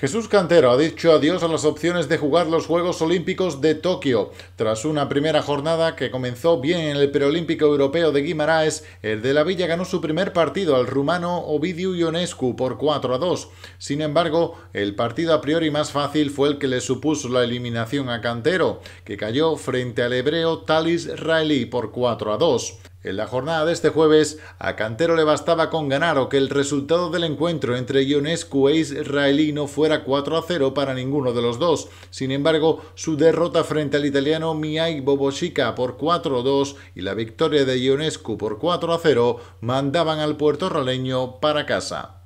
Jesús Cantero ha dicho adiós a las opciones de jugar los Juegos Olímpicos de Tokio, tras una primera jornada que comenzó bien en el preolímpico europeo de Guimaraes, el de la Villa ganó su primer partido al rumano Ovidiu Ionescu por 4 a 2. Sin embargo, el partido a priori más fácil fue el que le supuso la eliminación a Cantero, que cayó frente al hebreo Talis Raeli por 4 a 2. En la jornada de este jueves, a Cantero le bastaba con ganar o que el resultado del encuentro entre Ionescu e Israelí no fuera 4 a 0 para ninguno de los dos. Sin embargo, su derrota frente al italiano Miai Bobosica por 4 2 y la victoria de Ionescu por 4 a 0 mandaban al puertorraleño para casa.